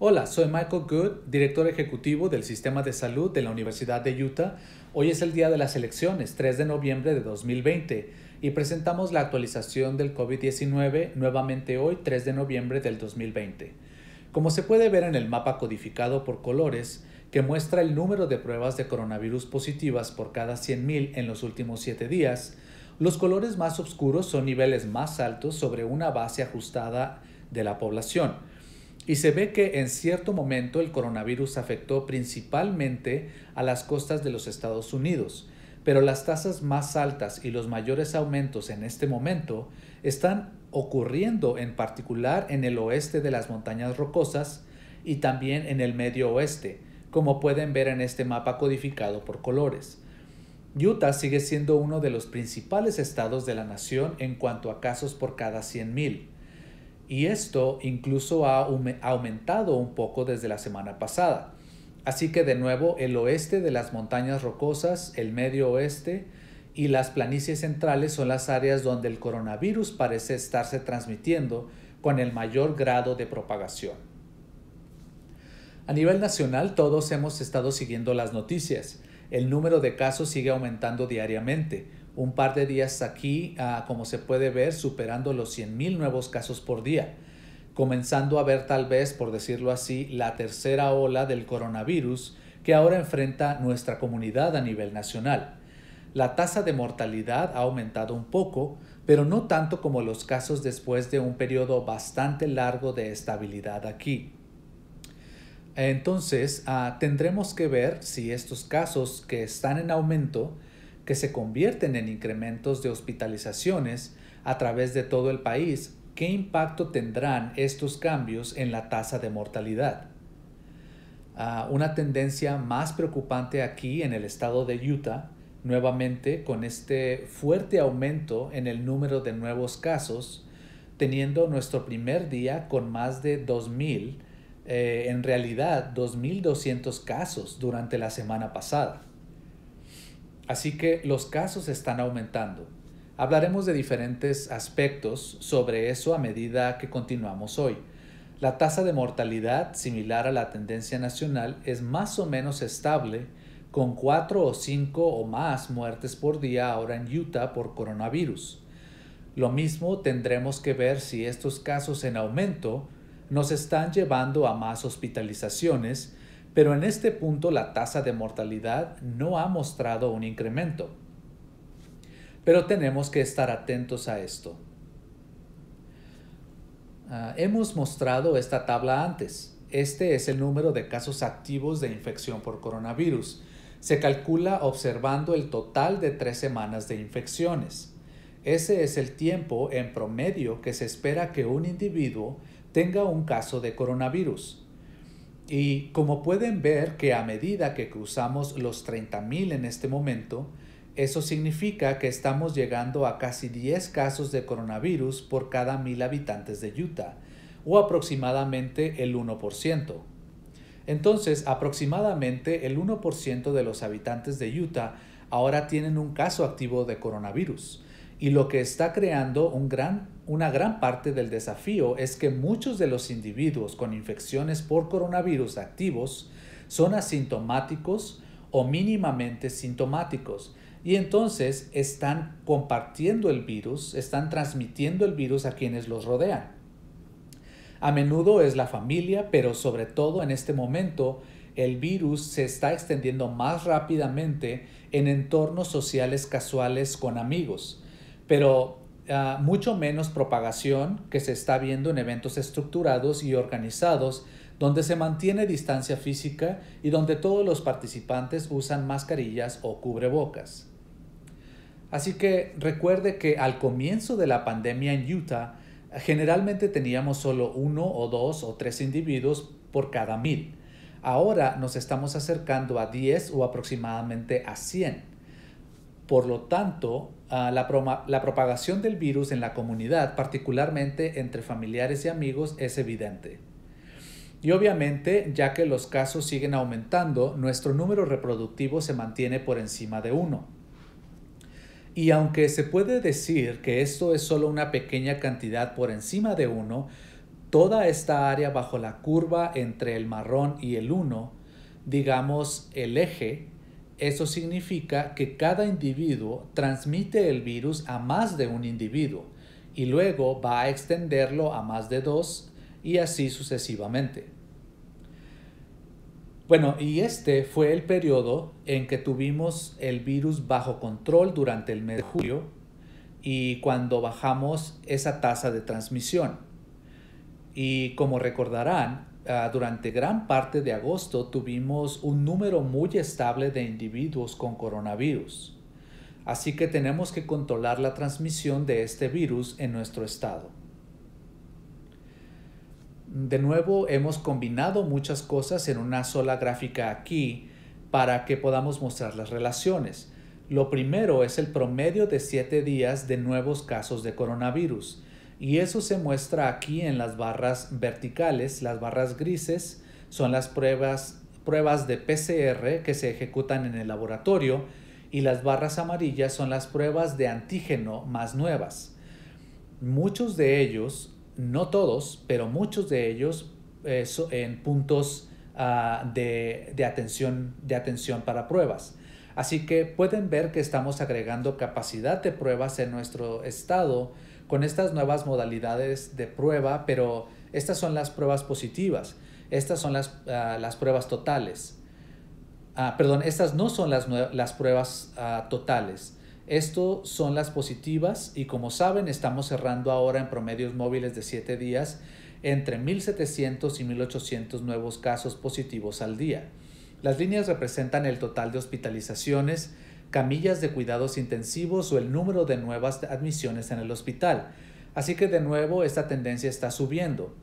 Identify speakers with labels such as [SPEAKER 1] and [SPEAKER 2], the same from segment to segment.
[SPEAKER 1] Hola, soy Michael Good, director ejecutivo del Sistema de Salud de la Universidad de Utah. Hoy es el día de las elecciones, 3 de noviembre de 2020, y presentamos la actualización del COVID-19 nuevamente hoy, 3 de noviembre del 2020. Como se puede ver en el mapa codificado por colores, que muestra el número de pruebas de coronavirus positivas por cada 100.000 en los últimos 7 días, los colores más oscuros son niveles más altos sobre una base ajustada de la población y se ve que en cierto momento el coronavirus afectó principalmente a las costas de los Estados Unidos, pero las tasas más altas y los mayores aumentos en este momento están ocurriendo en particular en el oeste de las montañas rocosas y también en el medio oeste, como pueden ver en este mapa codificado por colores. Utah sigue siendo uno de los principales estados de la nación en cuanto a casos por cada 100.000 y esto incluso ha aumentado un poco desde la semana pasada. Así que de nuevo el oeste de las montañas rocosas, el medio oeste y las planicies centrales son las áreas donde el coronavirus parece estarse transmitiendo con el mayor grado de propagación. A nivel nacional todos hemos estado siguiendo las noticias. El número de casos sigue aumentando diariamente, un par de días aquí, ah, como se puede ver, superando los 100.000 nuevos casos por día, comenzando a ver tal vez, por decirlo así, la tercera ola del coronavirus que ahora enfrenta nuestra comunidad a nivel nacional. La tasa de mortalidad ha aumentado un poco, pero no tanto como los casos después de un periodo bastante largo de estabilidad aquí. Entonces, ah, tendremos que ver si estos casos que están en aumento que se convierten en incrementos de hospitalizaciones a través de todo el país, ¿qué impacto tendrán estos cambios en la tasa de mortalidad? Ah, una tendencia más preocupante aquí en el estado de Utah, nuevamente con este fuerte aumento en el número de nuevos casos, teniendo nuestro primer día con más de 2.000, eh, en realidad 2.200 casos durante la semana pasada. Así que los casos están aumentando. Hablaremos de diferentes aspectos sobre eso a medida que continuamos hoy. La tasa de mortalidad, similar a la tendencia nacional, es más o menos estable, con cuatro o cinco o más muertes por día ahora en Utah por coronavirus. Lo mismo tendremos que ver si estos casos en aumento nos están llevando a más hospitalizaciones pero en este punto la tasa de mortalidad no ha mostrado un incremento. Pero tenemos que estar atentos a esto. Ah, hemos mostrado esta tabla antes. Este es el número de casos activos de infección por coronavirus. Se calcula observando el total de tres semanas de infecciones. Ese es el tiempo en promedio que se espera que un individuo tenga un caso de coronavirus. Y como pueden ver que a medida que cruzamos los 30.000 en este momento, eso significa que estamos llegando a casi 10 casos de coronavirus por cada 1.000 habitantes de Utah, o aproximadamente el 1%. Entonces, aproximadamente el 1% de los habitantes de Utah ahora tienen un caso activo de coronavirus, y lo que está creando una gran parte del desafío es que muchos de los individuos con infecciones por coronavirus activos son asintomáticos o mínimamente sintomáticos. Y entonces están compartiendo el virus, están transmitiendo el virus a quienes los rodean. A menudo es la familia, pero sobre todo en este momento el virus se está extendiendo más rápidamente en entornos sociales casuales con amigos pero ah, mucho menos propagación que se está viendo en eventos estructurados y organizados donde se mantiene distancia física y donde todos los participantes usan mascarillas o cubrebocas. Así que recuerde que al comienzo de la pandemia en Utah, generalmente teníamos solo uno o dos o tres individuos por cada mil. Ahora nos estamos acercando a 10 o aproximadamente a 100. Por lo tanto, ah, la, la propagación del virus en la comunidad, particularmente entre familiares y amigos, es evidente. Y obviamente, ya que los casos siguen aumentando, nuestro número reproductivo se mantiene por encima de 1. Y aunque se puede decir que esto es solo una pequeña cantidad por encima de 1, toda esta área bajo la curva entre el marrón y el 1, digamos el eje, eso significa que cada individuo transmite el virus a más de un individuo y luego va a extenderlo a más de dos y así sucesivamente. Bueno, y este fue el periodo en que tuvimos el virus bajo control durante el mes de julio y cuando bajamos esa tasa de transmisión. Y como recordarán, Ah, durante gran parte de agosto tuvimos un número muy estable de individuos con coronavirus. Así que tenemos que controlar la transmisión de este virus en nuestro estado. De nuevo, hemos combinado muchas cosas en una sola gráfica aquí para que podamos mostrar las relaciones. Lo primero es el promedio de 7 días de nuevos casos de coronavirus y eso se muestra aquí en las barras verticales. Las barras grises son las pruebas, pruebas de PCR que se ejecutan en el laboratorio y las barras amarillas son las pruebas de antígeno más nuevas. Muchos de ellos, no todos, pero muchos de ellos eh, en puntos ah, de, de atención para pruebas. Así que pueden ver que estamos agregando capacidad de pruebas en nuestro estado con estas nuevas modalidades de prueba, pero estas son las pruebas positivas, estas son las, ah, pruebas totales. Ah, perdón, estas no son las, pruebas ah, totales. Esto son las positivas y como saben estamos cerrando ahora en promedios móviles de 7 días entre 1.700 y 1.800 nuevos casos positivos al día. Las líneas representan el total de hospitalizaciones camillas de cuidados intensivos o el número de nuevas admisiones en el hospital. Así que de nuevo esta tendencia está subiendo.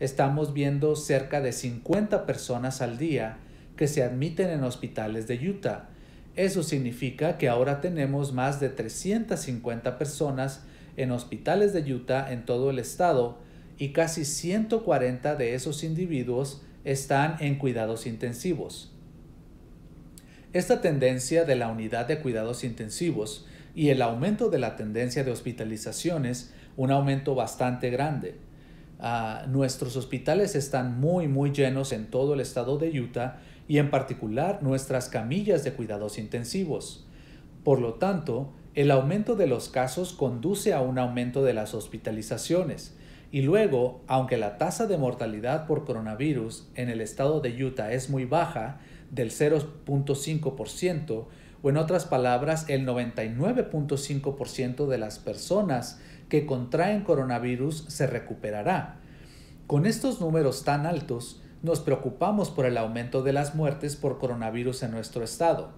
[SPEAKER 1] Estamos viendo cerca de 50 personas al día que se admiten en hospitales de Utah. Eso significa que ahora tenemos más de 350 personas en hospitales de Utah en todo el estado y casi 140 de esos individuos están en cuidados intensivos. Esta tendencia de la unidad de cuidados intensivos y el aumento de la tendencia de hospitalizaciones, un aumento bastante grande. Ah, nuestros hospitales están muy, muy llenos en todo el estado de Utah y en particular nuestras camillas de cuidados intensivos. Por lo tanto, el aumento de los casos conduce a un aumento de las hospitalizaciones. Y luego, aunque la tasa de mortalidad por coronavirus en el estado de Utah es muy baja, del 0.5%, o en otras palabras, el 99.5% de las personas que contraen coronavirus se recuperará. Con estos números tan altos, nos preocupamos por el aumento de las muertes por coronavirus en nuestro estado.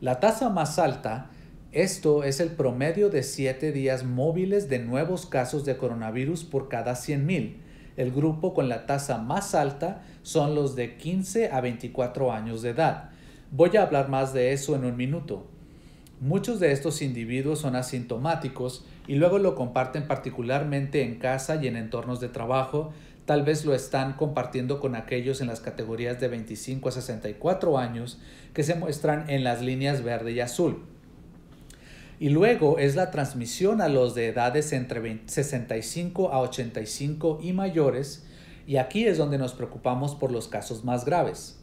[SPEAKER 1] La tasa más alta, esto es el promedio de 7 días móviles de nuevos casos de coronavirus por cada 100.000, el grupo con la tasa más alta son los de 15 a 24 años de edad. Voy a hablar más de eso en un minuto. Muchos de estos individuos son asintomáticos y luego lo comparten particularmente en casa y en entornos de trabajo, tal vez lo están compartiendo con aquellos en las categorías de 25 a 64 años que se muestran en las líneas verde y azul. Y luego es la transmisión a los de edades entre 65 a 85 y mayores. Y aquí es donde nos preocupamos por los casos más graves.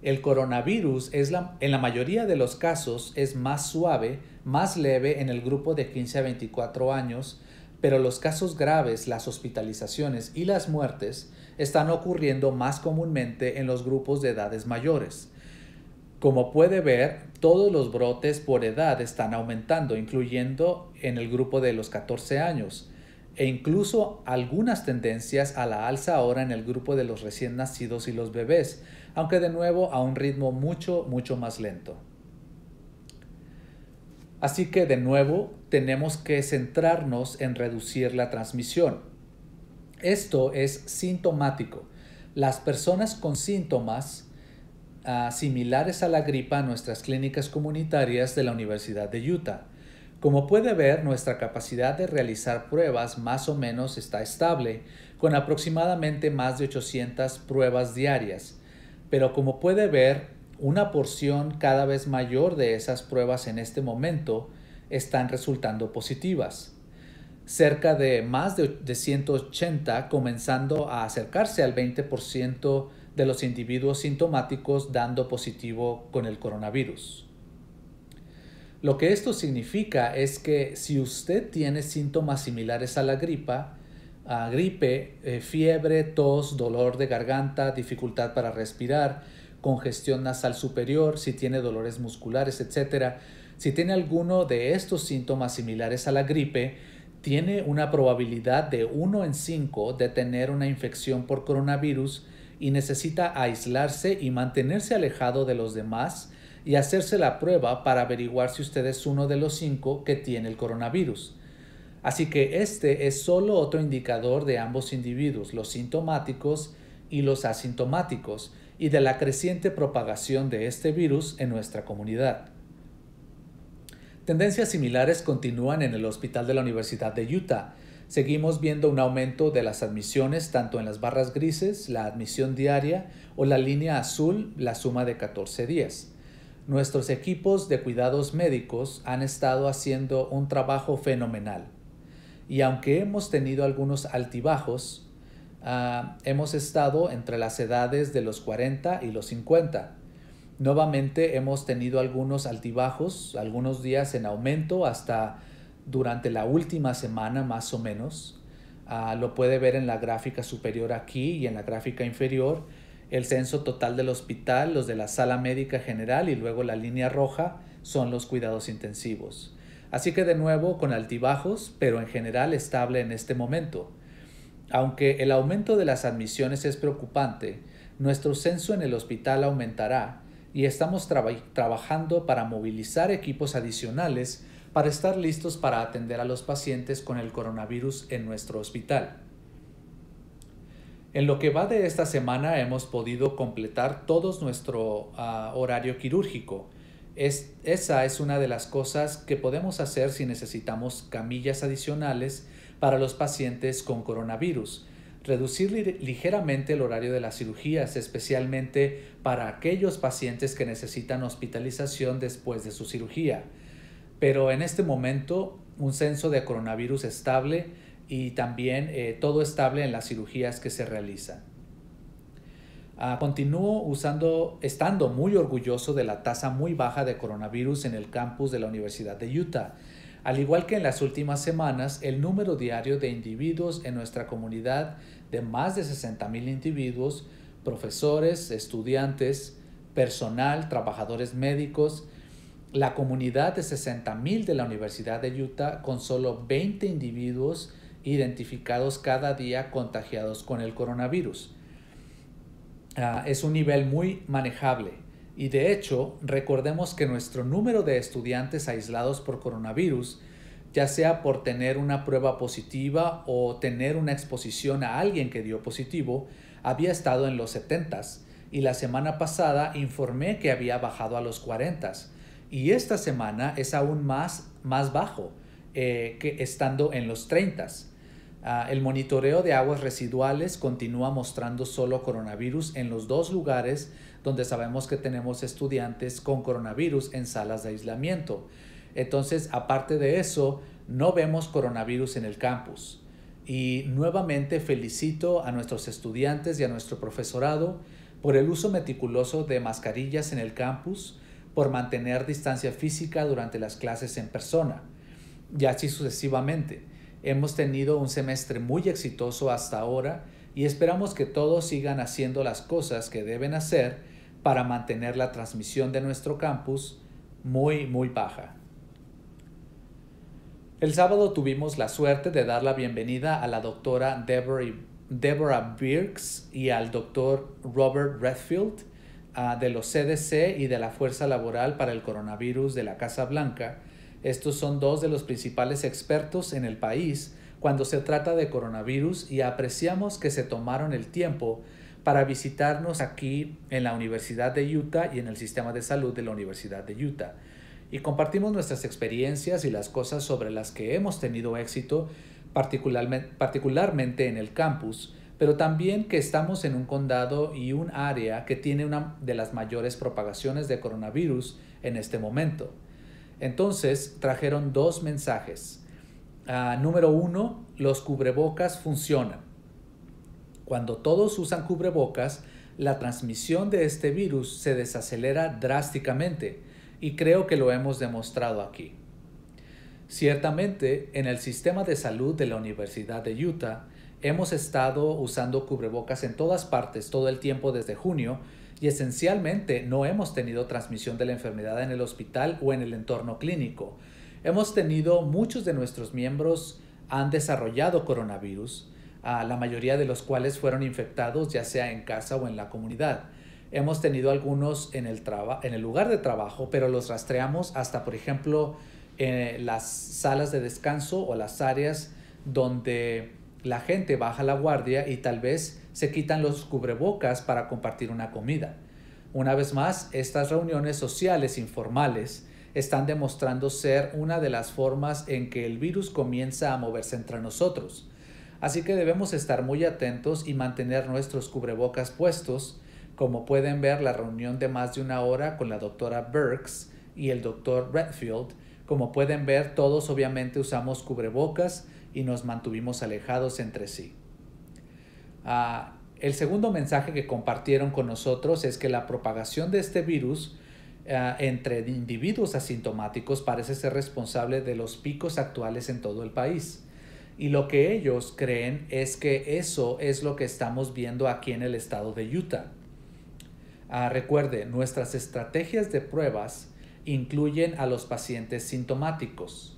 [SPEAKER 1] El coronavirus es la, en la mayoría de los casos es más suave, más leve en el grupo de 15 a 24 años, pero los casos graves, las hospitalizaciones y las muertes están ocurriendo más comúnmente en los grupos de edades mayores. Como puede ver, todos los brotes por edad están aumentando, incluyendo en el grupo de los 14 años e incluso algunas tendencias a la alza ahora en el grupo de los recién nacidos y los bebés, aunque de nuevo a un ritmo mucho, mucho más lento. Así que de nuevo tenemos que centrarnos en reducir la transmisión. Esto es sintomático. Las personas con síntomas similares a la gripa a nuestras clínicas comunitarias de la Universidad de Utah. Como puede ver, nuestra capacidad de realizar pruebas más o menos está estable, con aproximadamente más de 800 pruebas diarias. Pero como puede ver, una porción cada vez mayor de esas pruebas en este momento están resultando positivas. Cerca de más de, 180, comenzando a acercarse al 20% de los individuos sintomáticos dando positivo con el coronavirus. Lo que esto significa es que si usted tiene síntomas similares a la gripa, a gripe, eh, fiebre, tos, dolor de garganta, dificultad para respirar, congestión nasal superior, si tiene dolores musculares, etc. Si tiene alguno de estos síntomas similares a la gripe, tiene una probabilidad de 1 en 5 de tener una infección por coronavirus y necesita aislarse y mantenerse alejado de los demás y hacerse la prueba para averiguar si usted es uno de los cinco que tiene el coronavirus. Así que este es solo otro indicador de ambos individuos, los sintomáticos y los asintomáticos, y de la creciente propagación de este virus en nuestra comunidad. Tendencias similares continúan en el Hospital de la Universidad de Utah, Seguimos viendo un aumento de las admisiones tanto en las barras grises, la admisión diaria o la línea azul, la suma de 14 días. Nuestros equipos de cuidados médicos han estado haciendo un trabajo fenomenal. Y aunque hemos tenido algunos altibajos, ah, hemos estado entre las edades de los 40 y los 50. Nuevamente hemos tenido algunos altibajos, algunos días en aumento hasta durante la última semana más o menos. Ah, lo puede ver en la gráfica superior aquí y en la gráfica inferior. El censo total del hospital, los de la sala médica general y luego la línea roja son los cuidados intensivos. Así que de nuevo con altibajos, pero en general estable en este momento. Aunque el aumento de las admisiones es preocupante, nuestro censo en el hospital aumentará y estamos trabajando para movilizar equipos adicionales para estar listos para atender a los pacientes con el coronavirus en nuestro hospital. En lo que va de esta semana hemos podido completar todo nuestro ah, horario quirúrgico. esa es una de las cosas que podemos hacer si necesitamos camillas adicionales para los pacientes con coronavirus. Reducir ligeramente el horario de las cirugías, especialmente para aquellos pacientes que necesitan hospitalización después de su cirugía pero en este momento un censo de coronavirus estable y también eh, todo estable en las cirugías que se realizan. Ah, continúo usando, estando muy orgulloso de la tasa muy baja de coronavirus en el campus de la Universidad de Utah. Al igual que en las últimas semanas, el número diario de individuos en nuestra comunidad de más de 60.000 individuos, profesores, estudiantes, personal, trabajadores médicos, la comunidad de 60.000 de la Universidad de Utah con solo 20 individuos identificados cada día contagiados con el coronavirus. Ah, es un nivel muy manejable y de hecho recordemos que nuestro número de estudiantes aislados por coronavirus, ya sea por tener una prueba positiva o tener una exposición a alguien que dio positivo, había estado en los 70s y la semana pasada informé que había bajado a los 40 y esta semana es aún más, bajo eh, que estando en los 30. Ah, el monitoreo de aguas residuales continúa mostrando solo coronavirus en los dos lugares donde sabemos que tenemos estudiantes con coronavirus en salas de aislamiento. Entonces, aparte de eso, no vemos coronavirus en el campus. Y nuevamente felicito a nuestros estudiantes y a nuestro profesorado por el uso meticuloso de mascarillas en el campus por mantener distancia física durante las clases en persona, y así sucesivamente. Hemos tenido un semestre muy exitoso hasta ahora y esperamos que todos sigan haciendo las cosas que deben hacer para mantener la transmisión de nuestro campus muy, muy baja. El sábado tuvimos la suerte de dar la bienvenida a la doctora Deborah Birks y al doctor Robert Redfield, Ah, de los CDC y de la Fuerza Laboral para el Coronavirus de la Casa Blanca. Estos son dos de los principales expertos en el país cuando se trata de coronavirus y apreciamos que se tomaron el tiempo para visitarnos aquí en la Universidad de Utah y en el sistema de salud de la Universidad de Utah. Y compartimos nuestras experiencias y las cosas sobre las que hemos tenido éxito, particularmente en el campus, pero también que estamos en un condado y un área que tiene una de las mayores propagaciones de coronavirus en este momento. Entonces trajeron dos mensajes. Ah, número uno, los cubrebocas funcionan. Cuando todos usan cubrebocas, la transmisión de este virus se desacelera drásticamente y creo que lo hemos demostrado aquí. Ciertamente, en el sistema de salud de la Universidad de Utah, Hemos estado usando cubrebocas en todas partes todo el tiempo desde junio y esencialmente no hemos tenido transmisión de la enfermedad en el hospital o en el entorno clínico. Hemos tenido muchos de nuestros miembros han desarrollado coronavirus, ah, la mayoría de los cuales fueron infectados ya sea en casa o en la comunidad. Hemos tenido algunos en el, en el lugar de trabajo, pero los rastreamos hasta, por ejemplo, en eh, las salas de descanso o las áreas donde la gente baja la guardia y tal vez se quitan los cubrebocas para compartir una comida. Una vez más, estas reuniones sociales informales están demostrando ser una de las formas en que el virus comienza a moverse entre nosotros. Así que debemos estar muy atentos y mantener nuestros cubrebocas puestos, como pueden ver la reunión de más de una hora con la doctora Burks y el doctor Redfield, como pueden ver todos obviamente usamos cubrebocas y nos mantuvimos alejados entre sí. Ah, el segundo mensaje que compartieron con nosotros es que la propagación de este virus ah, entre individuos asintomáticos parece ser responsable de los picos actuales en todo el país. Y lo que ellos creen es que eso es lo que estamos viendo aquí en el estado de Utah. Ah, recuerde, nuestras estrategias de pruebas incluyen a los pacientes sintomáticos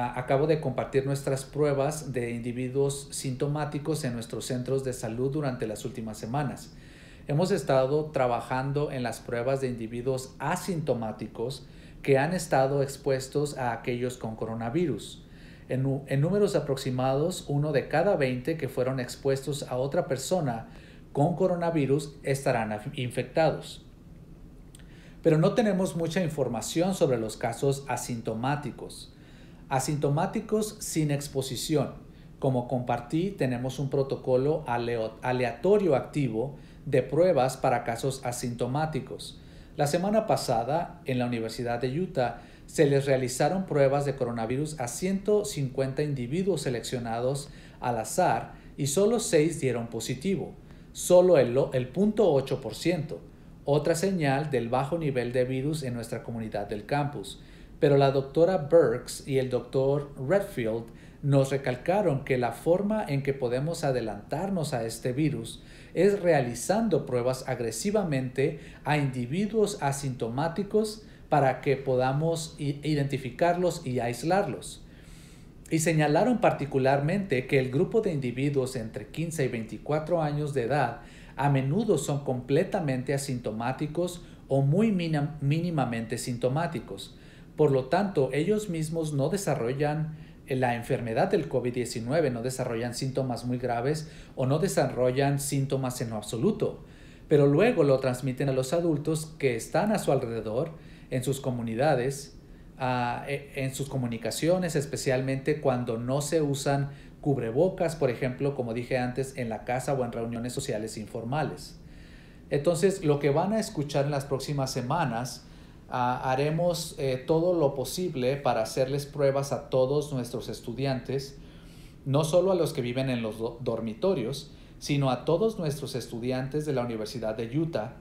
[SPEAKER 1] acabo de compartir nuestras pruebas de individuos sintomáticos en nuestros centros de salud durante las últimas semanas. Hemos estado trabajando en las pruebas de individuos asintomáticos que han estado expuestos a aquellos con coronavirus. En, números aproximados, uno de cada 20 que fueron expuestos a otra persona con coronavirus estarán infectados. Pero no tenemos mucha información sobre los casos asintomáticos. Asintomáticos sin exposición. Como compartí, tenemos un protocolo aleatorio activo de pruebas para casos asintomáticos. La semana pasada, en la Universidad de Utah, se les realizaron pruebas de coronavirus a 150 individuos seleccionados al azar y solo 6 dieron positivo, solo el, 0.8%, otra señal del bajo nivel de virus en nuestra comunidad del campus pero la doctora Burks y el doctor Redfield nos recalcaron que la forma en que podemos adelantarnos a este virus es realizando pruebas agresivamente a individuos asintomáticos para que podamos identificarlos y aislarlos. Y señalaron particularmente que el grupo de individuos entre 15 y 24 años de edad a menudo son completamente asintomáticos o muy mínimamente sintomáticos, por lo tanto, ellos mismos no desarrollan eh, la enfermedad del COVID-19, no desarrollan síntomas muy graves o no desarrollan síntomas en lo absoluto, pero luego lo transmiten a los adultos que están a su alrededor, en sus comunidades, eh, en sus comunicaciones, especialmente cuando no se usan cubrebocas, por ejemplo, como dije antes, en la casa o en reuniones sociales informales. Entonces, lo que van a escuchar en las próximas semanas Ah, haremos eh, todo lo posible para hacerles pruebas a todos nuestros estudiantes, no solo a los que viven en los dormitorios, sino a todos nuestros estudiantes de la Universidad de Utah,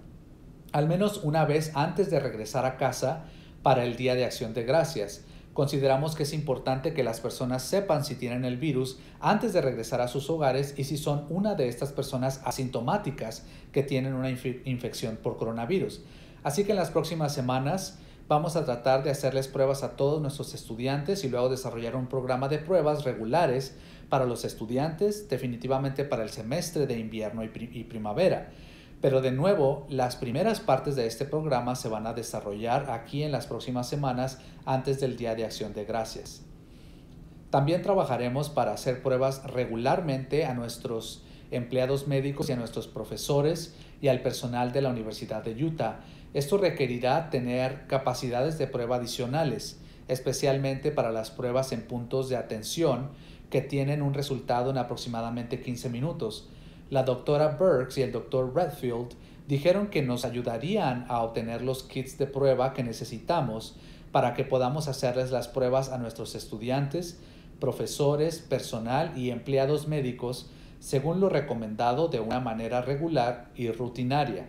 [SPEAKER 1] al menos una vez antes de regresar a casa para el Día de Acción de Gracias. Consideramos que es importante que las personas sepan si tienen el virus antes de regresar a sus hogares y si son una de estas personas asintomáticas que tienen una infección por coronavirus. Así que en las próximas semanas vamos a tratar de hacerles pruebas a todos nuestros estudiantes y luego desarrollar un programa de pruebas regulares para los estudiantes, definitivamente para el semestre de invierno y, primavera. Pero de nuevo, las primeras partes de este programa se van a desarrollar aquí en las próximas semanas antes del Día de Acción de Gracias. También trabajaremos para hacer pruebas regularmente a nuestros empleados médicos y a nuestros profesores y al personal de la Universidad de Utah esto requerirá tener capacidades de prueba adicionales, especialmente para las pruebas en puntos de atención que tienen un resultado en aproximadamente 15 minutos. La doctora Burks y el doctor Redfield dijeron que nos ayudarían a obtener los kits de prueba que necesitamos para que podamos hacerles las pruebas a nuestros estudiantes, profesores, personal y empleados médicos según lo recomendado de una manera regular y rutinaria.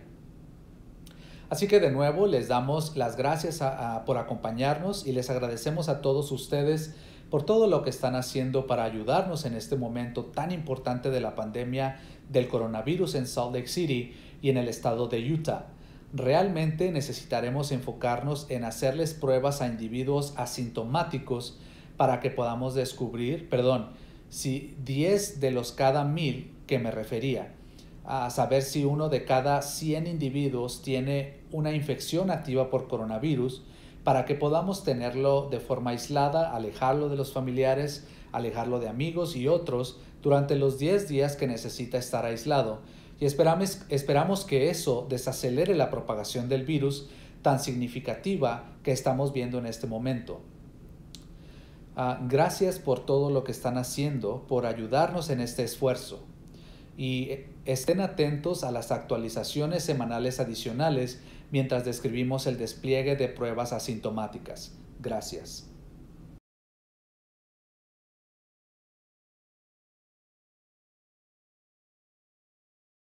[SPEAKER 1] Así que de nuevo les damos las gracias por acompañarnos y les agradecemos a todos ustedes por todo lo que están haciendo para ayudarnos en este momento tan importante de la pandemia del coronavirus en Salt Lake City y en el estado de Utah. Realmente necesitaremos enfocarnos en hacerles pruebas a individuos asintomáticos para que podamos descubrir, perdón, si 10 de los cada mil que me refería a saber si uno de cada 100 individuos tiene una infección activa por coronavirus para que podamos tenerlo de forma aislada, alejarlo de los familiares, alejarlo de amigos y otros durante los 10 días que necesita estar aislado. Y esperamos, que eso desacelere la propagación del virus tan significativa que estamos viendo en este momento. Ah, gracias por todo lo que están haciendo, por ayudarnos en este esfuerzo y estén atentos a las actualizaciones semanales adicionales mientras describimos el despliegue de pruebas asintomáticas. Gracias.